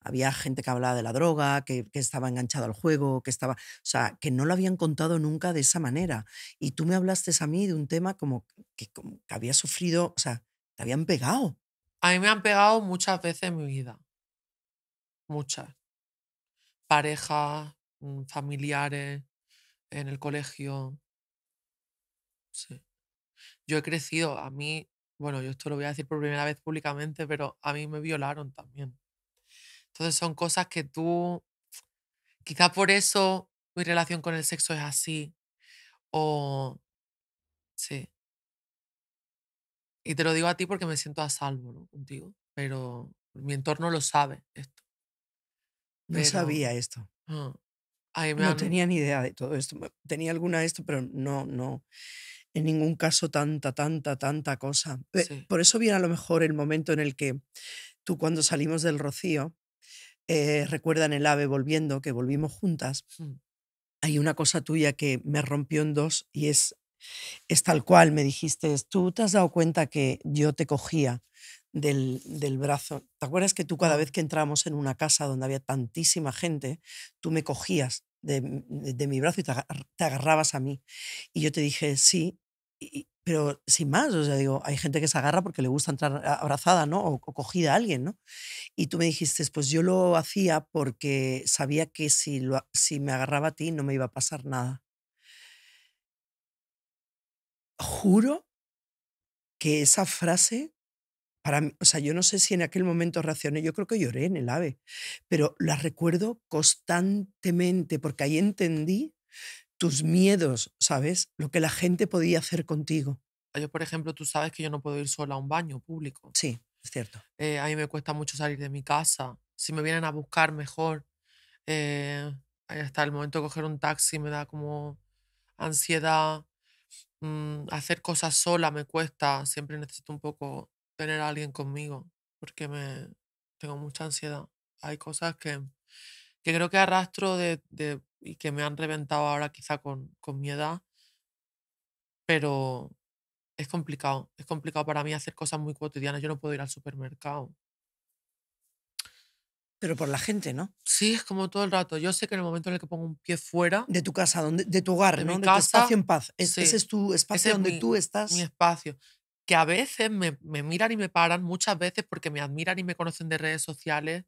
había gente que hablaba de la droga, que, estaba enganchado al juego, que estaba, o sea, que no lo habían contado nunca de esa manera. Y tú me hablaste a mí de un tema como que, que había sufrido, o sea, te habían pegado. A mí me han pegado muchas veces en mi vida. Muchas. Parejas, mm, familiares, en el colegio, Sí. Yo he crecido, a mí, bueno, yo esto lo voy a decir por primera vez públicamente, pero a mí me violaron también. Entonces son cosas que tú, quizá por eso mi relación con el sexo es así, o... Sí. Y te lo digo a ti porque me siento a salvo ¿no? contigo, pero mi entorno lo sabe esto. no sabía esto. Ah, no tenía ni idea de todo esto. Tenía alguna de esto, pero no, no en ningún caso tanta, tanta, tanta cosa. Por eso viene a lo mejor el momento en el que tú cuando salimos del rocío, eh, recuerdan el ave volviendo, que volvimos juntas, mm. hay una cosa tuya que me rompió en dos y es, es tal cual, me dijiste, tú te has dado cuenta que yo te cogía. Del, brazo. ¿Te acuerdas que tú cada mm. vez que entrábamos en una casa donde había tantísima gente, tú me cogías de mi brazo y te, agarrabas a mí? Y yo te dije, sí, pero sin más, o digo, hay gente que se agarra porque le gusta entrar abrazada, ¿no? O, cogida a alguien, ¿no? Y tú me dijiste, pues yo lo hacía porque sabía que si, si me agarraba a ti no me iba a pasar nada. Juro que esa frase para mí, o sea, yo no sé si en aquel momento reaccioné, yo creo que lloré en el ave, pero la recuerdo constantemente porque ahí entendí tus miedos, ¿sabes? Lo que la gente podía hacer contigo. Ah, yo, por ejemplo, tú sabes que yo no puedo ir sola a un baño público. Sí, es cierto. Eh, a mí me cuesta mucho salir de mi casa. Si me vienen a buscar, mejor. Eh, hasta el momento de coger un taxi me da como ansiedad. Mm, hacer cosas sola me cuesta. Siempre necesito un poco tener a alguien conmigo porque me tengo mucha ansiedad. Hay cosas que, que creo que arrastro de y que me han reventado ahora quizá con, con mi edad, pero es complicado, es complicado para mí hacer cosas muy cotidianas, yo no puedo ir al supermercado. Pero por la gente, ¿no? Sí, es como todo el rato. Yo sé que en el momento en el que pongo un pie fuera... De tu casa, donde, de tu hogar, ¿no? casa, de tu espacio en paz. ese es tu espacio donde tú estás. Mi espacio. Que a veces me, me miran y me paran, muchas veces porque me admiran y me conocen de redes sociales,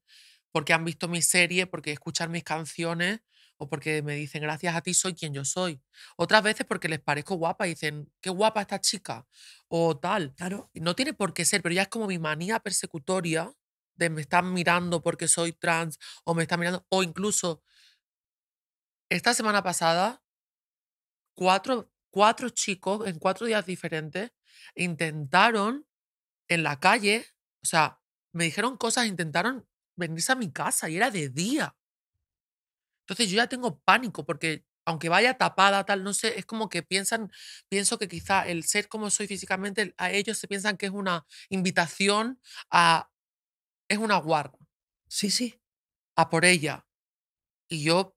porque han visto mi serie, porque escuchan mis canciones o porque me dicen gracias a ti soy quien yo soy. Otras veces porque les parezco guapa y dicen qué guapa esta chica o tal. Claro. No tiene por qué ser, pero ya es como mi manía persecutoria de me están mirando porque soy trans o me están mirando o incluso esta semana pasada cuatro, cuatro chicos en cuatro días diferentes intentaron en la calle, o sea, me dijeron cosas, intentaron venirse a mi casa y era de día. Entonces yo ya tengo pánico porque aunque vaya tapada, tal, no sé, es como que piensan, pienso que quizá el ser como soy físicamente, a ellos se piensan que es una invitación a, es una guarda. Sí, sí. A por ella. Y yo,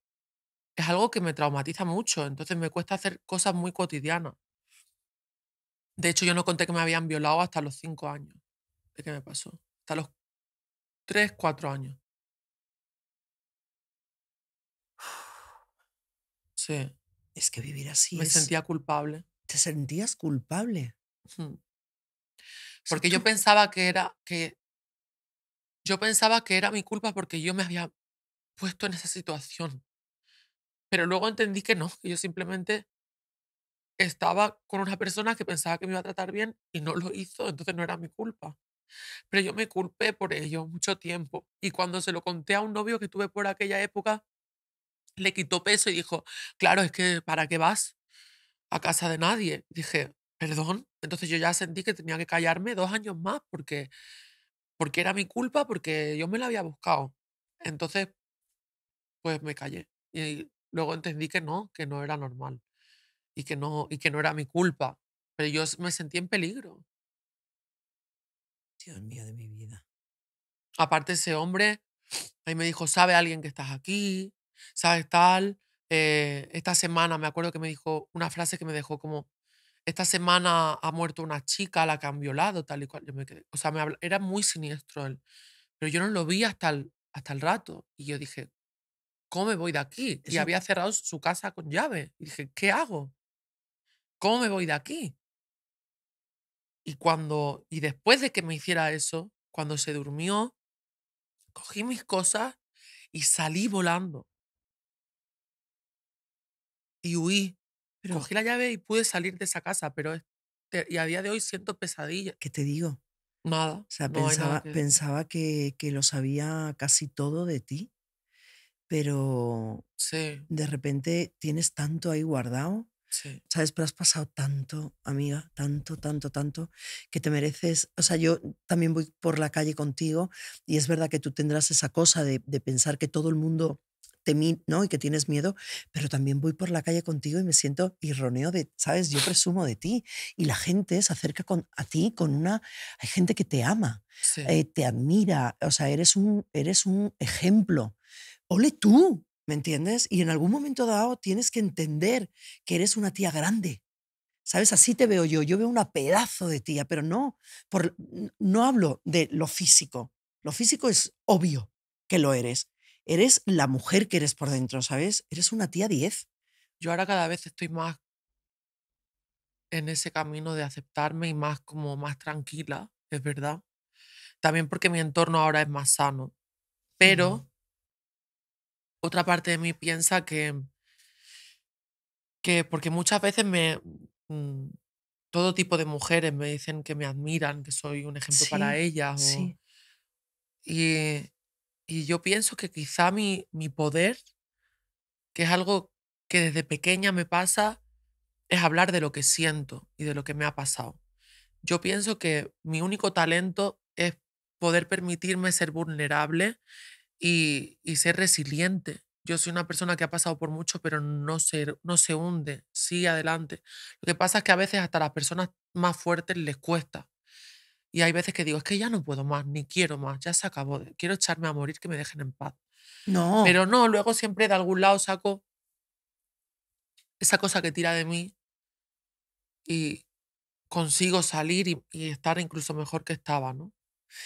es algo que me traumatiza mucho, entonces me cuesta hacer cosas muy cotidianas. De hecho, yo no conté que me habían violado hasta los cinco años de qué me pasó. Hasta los tres, cuatro años. Es que vivir así. Me sentía culpable. ¿Te sentías culpable? Porque yo pensaba que era que yo pensaba que era mi culpa porque yo me había puesto en esa situación. Pero luego entendí que no, que yo simplemente estaba con una persona que pensaba que me iba a tratar bien y no lo hizo, entonces no era mi culpa. Pero yo me culpé por ello mucho tiempo. Y cuando se lo conté a un novio que tuve por aquella época, le quitó peso y dijo, claro, es que ¿para qué vas a casa de nadie? Dije, perdón. Entonces yo ya sentí que tenía que callarme dos años más porque, porque era mi culpa, porque yo me la había buscado. Entonces, pues me callé. Y luego entendí que no, que no era normal y que no, y que no era mi culpa. Pero yo me sentí en peligro. Dios mío de mi vida. Aparte ese hombre, ahí me dijo, ¿sabe alguien que estás aquí? ¿sabes tal? Eh, esta semana me acuerdo que me dijo una frase que me dejó como, esta semana ha muerto una chica, la que han violado, tal y cual. Yo me quedé, o sea, me era muy siniestro él, pero yo no lo vi hasta el, hasta el rato y yo dije, ¿cómo me voy de aquí? Y había cerrado su casa con llave. Y dije, ¿qué hago? ¿Cómo me voy de aquí? Y cuando y después de que me hiciera eso, cuando se durmió, cogí mis cosas y salí volando y huí. Pero, Cogí la llave y pude salir de esa casa, pero y a día de hoy siento pesadillas. ¿Qué te digo? Nada. O sea, pensaba, que... pensaba que, lo sabía casi todo de ti, pero sí. de repente tienes tanto ahí guardado. Sí. ¿Sabes? Pero has pasado tanto, amiga, tanto, tanto, tanto, que te mereces. O sea, yo también voy por la calle contigo y es verdad que tú tendrás esa cosa de pensar que todo el mundo ¿no? Y que tienes miedo, pero también voy por la calle contigo y me siento irroneo de, sabes, yo presumo de ti y la gente se acerca con, a ti con una, hay gente que te ama, eh, te admira, o sea, eres un, eres un ejemplo. Ole tú, ¿me entiendes? Y en algún momento dado tienes que entender que eres una tía grande. ¿Sabes? Así te veo yo. Yo veo una pedazo de tía, pero no, por, no hablo de lo físico. Lo físico es obvio que lo eres, eres la mujer que eres por dentro, ¿sabes? Eres una tía 10. Yo ahora cada vez estoy más en ese camino de aceptarme y más como más tranquila, es verdad. También porque mi entorno ahora es más sano. Pero otra parte de mí piensa que, que porque muchas veces me, mm, todo tipo de mujeres me dicen que me admiran, que soy un ejemplo para ellas. y, y yo pienso que quizá mi, mi poder, que es algo que desde pequeña me pasa, es hablar de lo que siento y de lo que me ha pasado. Yo pienso que mi único talento es poder permitirme ser vulnerable y, ser resiliente. Yo soy una persona que ha pasado por mucho, pero no se, no se hunde, sigue adelante. Lo que pasa es que a veces hasta las personas más fuertes les cuesta y hay veces que digo, es que ya no puedo más, ni quiero más, ya se acabó, quiero echarme a morir, que me dejen en paz. No. Pero no, luego siempre de algún lado saco esa cosa que tira de mí y consigo salir y, estar incluso mejor que estaba, ¿no?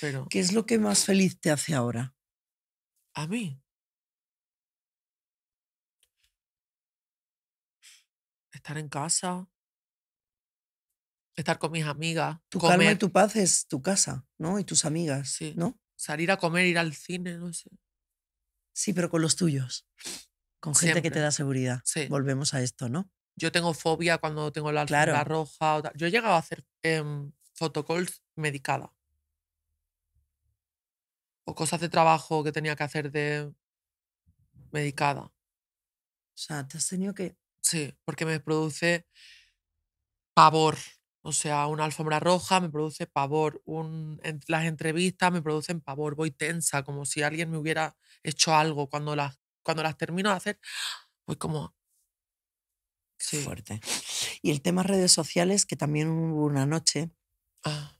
Pero, ¿Qué es lo que más feliz te hace ahora? A mí. Estar en casa, estar con mis amigas. Tu calma y tu paz es tu casa, ¿no? Y tus amigas, ¿no? Salir a comer, ir al cine, no sé. Sí, pero con los tuyos. Con gente que te da seguridad. Sí. Volvemos a esto, ¿no? Yo tengo fobia cuando tengo la claro. roja. Yo he llegado a hacer fotocalls em, medicada. O cosas de trabajo que tenía que hacer de medicada. O sea, te has tenido que... Sí, porque me produce pavor o sea, una alfombra roja me produce pavor, un, las entrevistas me producen pavor, voy tensa, como si alguien me hubiera hecho algo. Cuando las, cuando las termino de hacer, voy como... Soy Fuerte. Y el tema redes sociales, que también hubo una noche. Ah.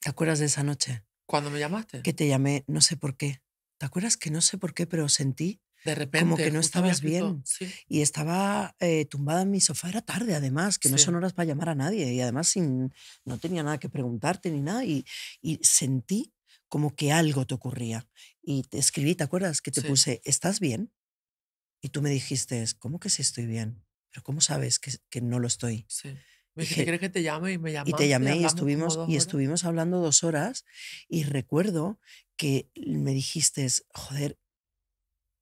¿Te acuerdas de esa noche? cuando me llamaste? Que te llamé, no sé por qué. ¿Te acuerdas que no sé por qué, pero sentí de repente. Como que no estabas bien. Y estaba eh, tumbada en mi sofá, era tarde además, que no son horas para llamar a nadie. Y además sin, no tenía nada que preguntarte ni nada. Y, sentí como que algo te ocurría. Y te escribí, ¿te acuerdas? Que te puse, ¿estás bien? Y tú me dijiste, ¿cómo que sí estoy bien? Pero ¿cómo sabes que, que no lo estoy? Sí. Me dije, ¿quieres que te llame? Y me llamó. Y te llamé y, estuvimos, y estuvimos hablando dos horas. Y recuerdo que me dijiste, joder,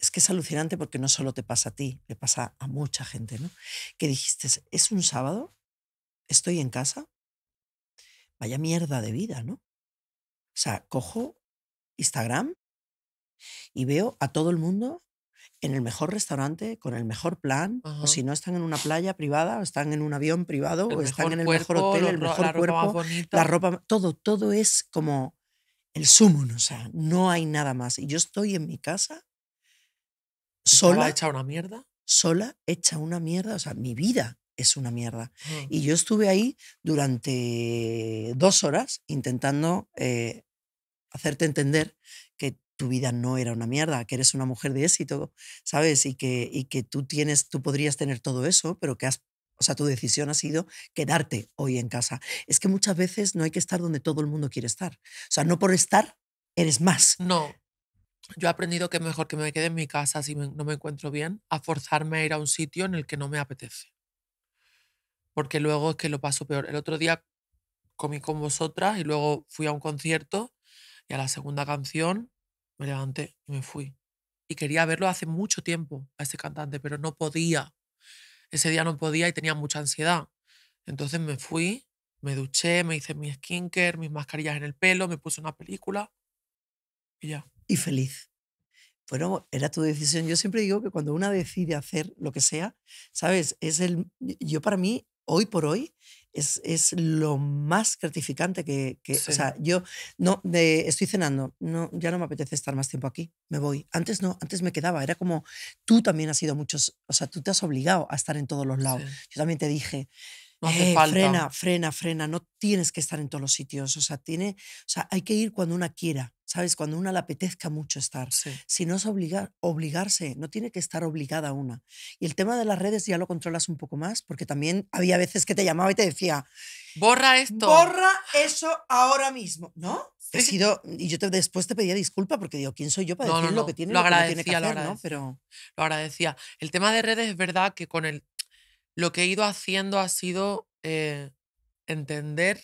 es que es alucinante porque no solo te pasa a ti, le pasa a mucha gente, ¿no? Que dijiste, es un sábado, estoy en casa, vaya mierda de vida, ¿no? O sea, cojo Instagram y veo a todo el mundo en el mejor restaurante, con el mejor plan, o si no están en una playa privada, o están en un avión privado, o están en el mejor hotel, el mejor cuerpo, la ropa, todo, todo es como el sumo, ¿no? o sea, no hay nada más. Y yo estoy en mi casa sola hecha una mierda. Sola hecha una mierda, o sea, mi vida es una mierda. Ah. Y yo estuve ahí durante dos horas intentando eh, hacerte entender que tu vida no era una mierda, que eres una mujer de éxito, ¿sabes? Y que, y que tú tienes, tú podrías tener todo eso, pero que has o sea, tu decisión ha sido quedarte hoy en casa. Es que muchas veces no hay que estar donde todo el mundo quiere estar. O sea, no por estar eres más. No yo he aprendido que es mejor que me quede en mi casa si no me encuentro bien, a forzarme a ir a un sitio en el que no me apetece. Porque luego es que lo paso peor. El otro día comí con vosotras y luego fui a un concierto y a la segunda canción me levanté y me fui. Y quería verlo hace mucho tiempo a ese cantante, pero no podía. Ese día no podía y tenía mucha ansiedad. Entonces me fui, me duché, me hice mi care, mis mascarillas en el pelo, me puse una película y ya y feliz. Bueno, era tu decisión. Yo siempre digo que cuando una decide hacer lo que sea, ¿sabes? Es el, yo para mí, hoy por hoy, es, lo más gratificante que... que O sea, yo no, estoy cenando, no, ya no me apetece estar más tiempo aquí, me voy. Antes no, antes me quedaba. Era como, tú también has sido muchos, o sea, tú te has obligado a estar en todos los lados. Yo también te dije, eh, frena, frena, frena. No tienes que estar en todos los sitios. O sea, tiene, o sea, hay que ir cuando una quiera, ¿sabes? Cuando una le apetezca mucho estar. Si no es obligar, obligarse, no tiene que estar obligada una. Y el tema de las redes ya lo controlas un poco más, porque también había veces que te llamaba y te decía, borra esto. Borra eso ahora mismo, ¿no? sido, y yo te, después te pedía disculpa porque digo, ¿quién soy yo para decir lo que tiene, lo, que tiene Pero... Lo agradecía. El tema de redes es verdad que con el lo que he ido haciendo ha sido eh, entender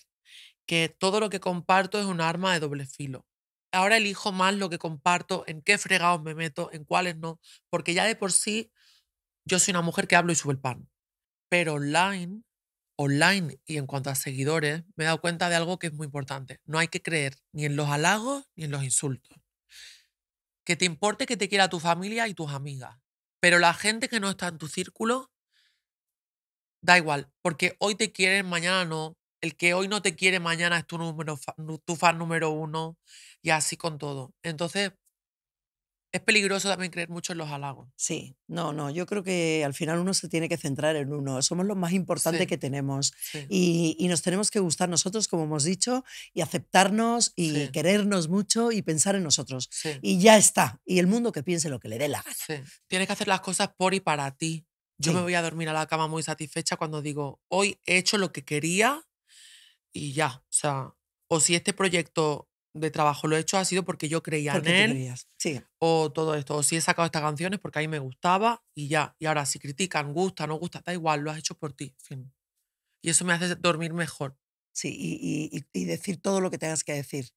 que todo lo que comparto es un arma de doble filo. Ahora elijo más lo que comparto, en qué fregados me meto, en cuáles no, porque ya de por sí yo soy una mujer que hablo y sube el pan. Pero online, online y en cuanto a seguidores, me he dado cuenta de algo que es muy importante. No hay que creer ni en los halagos ni en los insultos. Que te importe que te quiera tu familia y tus amigas, pero la gente que no está en tu círculo Da igual, porque hoy te quieren, mañana no. El que hoy no te quiere, mañana es tu, número, tu fan número uno y así con todo. Entonces, es peligroso también creer mucho en los halagos. Sí, no, no, yo creo que al final uno se tiene que centrar en uno. Somos lo más importante que tenemos y, nos tenemos que gustar nosotros, como hemos dicho, y aceptarnos y querernos mucho y pensar en nosotros. Y ya está. Y el mundo que piense lo que le dé la gana. Tienes que hacer las cosas por y para ti. Yo me voy a dormir a la cama muy satisfecha cuando digo, hoy he hecho lo que quería y ya. O sea, o si este proyecto de trabajo lo he hecho ha sido porque yo creía en él Sí. o todo esto. O si he sacado estas canciones porque a mí me gustaba y ya. Y ahora si critican, gusta, no gusta, da igual, lo has hecho por ti. fin. Y eso me hace dormir mejor. Sí, y, y decir todo lo que tengas que decir.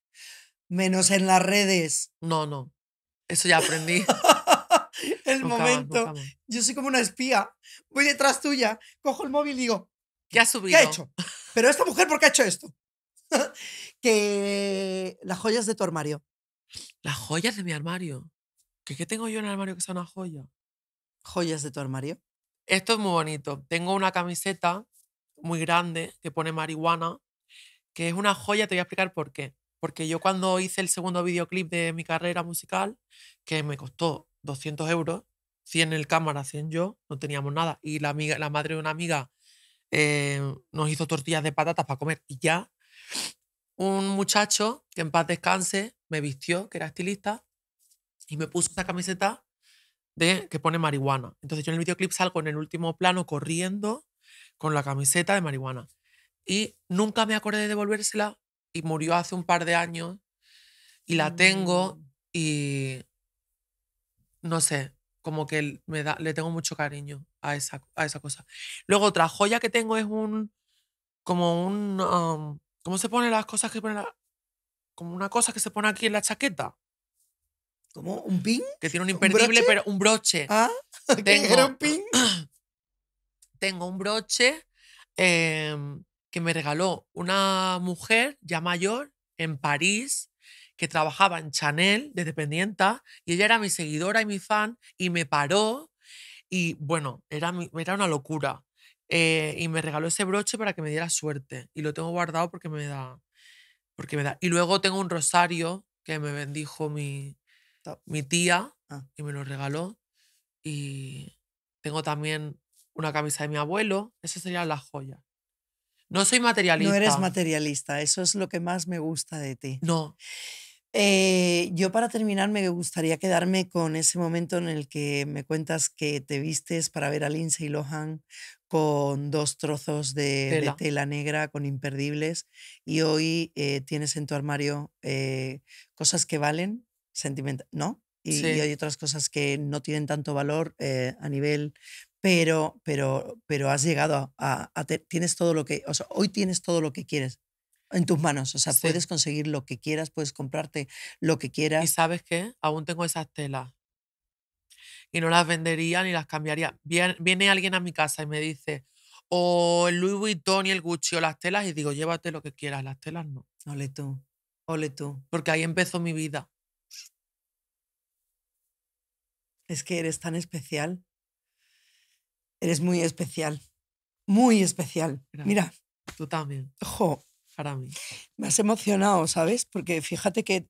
Menos en las redes. No, no. Eso ya aprendí. el momento. Yo soy como una espía. Voy detrás tuya, cojo el móvil y digo, ¿qué ha subido? ¿Qué ha hecho? Pero esta mujer, ¿por qué ha hecho esto? que las joyas de tu armario. Las joyas de mi armario. ¿Qué, ¿Qué tengo yo en el armario que sea una joya? Joyas de tu armario. Esto es muy bonito. Tengo una camiseta muy grande que pone marihuana, que es una joya, te voy a explicar por qué. Porque yo cuando hice el segundo videoclip de mi carrera musical, que me costó 200 euros, 100 el cámara, 100 yo, no teníamos nada. Y la, amiga, la madre de una amiga eh, nos hizo tortillas de patatas para comer. Y ya un muchacho, que en paz descanse, me vistió, que era estilista, y me puso esa camiseta de que pone marihuana. Entonces yo en el videoclip salgo en el último plano corriendo con la camiseta de marihuana. Y nunca me acordé de devolvérsela y murió hace un par de años y la tengo mm. y no sé, como que me da, le tengo mucho cariño a esa, a esa cosa. Luego otra joya que tengo es un, como un, ¿cómo se pone las cosas que pone La, como una cosa que se pone aquí en la chaqueta. ¿Como un pin? Que tiene un imperdible, pero un broche. Ah, tengo, un pin? Tengo un broche em, que me regaló una mujer ya mayor en París que trabajaba en Chanel de dependienta y ella era mi seguidora y mi fan y me paró y bueno, era, era una locura. Eh, y me regaló ese broche para que me diera suerte y lo tengo guardado porque me da... Porque me da. Y luego tengo un rosario que me bendijo mi, tía ah. y me lo regaló. Y tengo también una camisa de mi abuelo. eso sería la joya No soy materialista. No eres materialista, eso es lo que más me gusta de ti. No. Eh, yo para terminar me gustaría quedarme con ese momento en el que me cuentas que te vistes para ver a Lindsay Lohan con dos trozos de tela, negra, con imperdibles, y hoy eh, tienes en tu armario eh, cosas que valen, sentimental, ¿no? Y, hay otras cosas que no tienen tanto valor a nivel, pero, pero, pero has llegado a, tienes todo lo que, o sea, hoy tienes todo lo que quieres en tus manos. O sea, puedes conseguir lo que quieras, puedes comprarte lo que quieras. ¿Y sabes qué? Aún tengo esas telas. Y no las vendería ni las cambiaría. Viene, alguien a mi casa y me dice, o el Louis Vuitton y el Gucci o las telas, y digo, llévate lo que quieras, las telas no. Ole tú, ole tú. Porque ahí empezó mi vida. Es que eres tan especial. Eres muy especial. Muy especial. Mira. Tú también. Jo para mí Me has emocionado, ¿sabes? Porque fíjate que,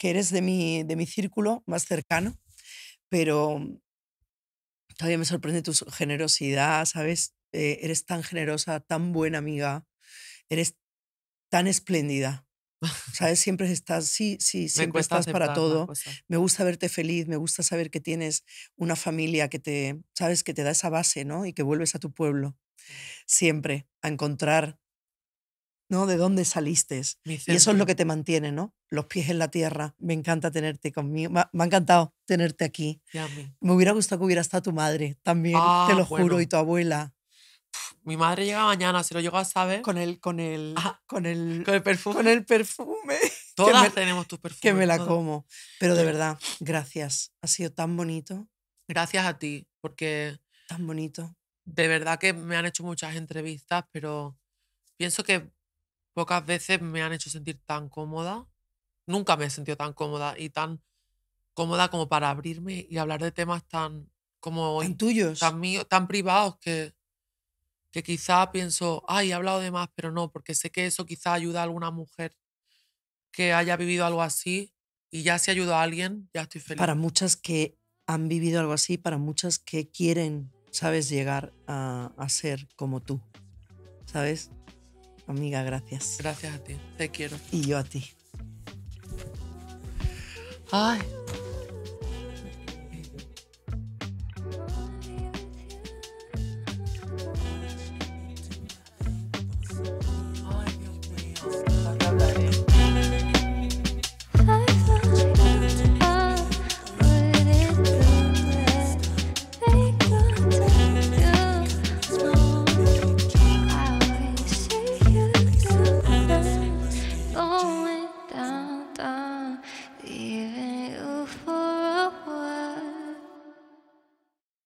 eres de mi, de mi círculo más cercano, pero todavía me sorprende tu generosidad, ¿sabes? Eh, eres tan generosa, tan buena amiga, eres tan espléndida. ¿Sabes? Siempre estás, sí, sí, siempre estás para todo. Me gusta verte feliz, me gusta saber que tienes una familia que te, sabes, que te da esa base, ¿no? Y que vuelves a tu pueblo siempre a encontrar ¿no? ¿De dónde saliste? Y eso es lo que te mantiene, ¿no? Los pies en la tierra. Me encanta tenerte conmigo. Me ha, encantado tenerte aquí. Me hubiera gustado que hubiera estado tu madre también, te ah, lo juro, y tu abuela. mi madre llega mañana, si lo llego a saber. Con el, con el, con el, con el perfume. Con el perfume. Todas tenemos tus perfumes. Que me la como. Pero de verdad, gracias. Ha sido tan bonito. Gracias a ti, porque. Tan bonito. De verdad que me han hecho muchas entrevistas, pero pienso que Pocas veces me han hecho sentir tan cómoda. Nunca me he sentido tan cómoda y tan cómoda como para abrirme y hablar de temas tan como tan tuyos, tan míos, tan privados que que quizá pienso, ay, he hablado de más, pero no, porque sé que eso quizá ayuda a alguna mujer que haya vivido algo así y ya si ayuda a alguien, ya estoy feliz. Para muchas que han vivido algo así, para muchas que quieren, sabes, llegar a, a ser como tú, ¿sabes? Amiga, gracias. Gracias a ti. Te quiero. Y yo a ti. Ay.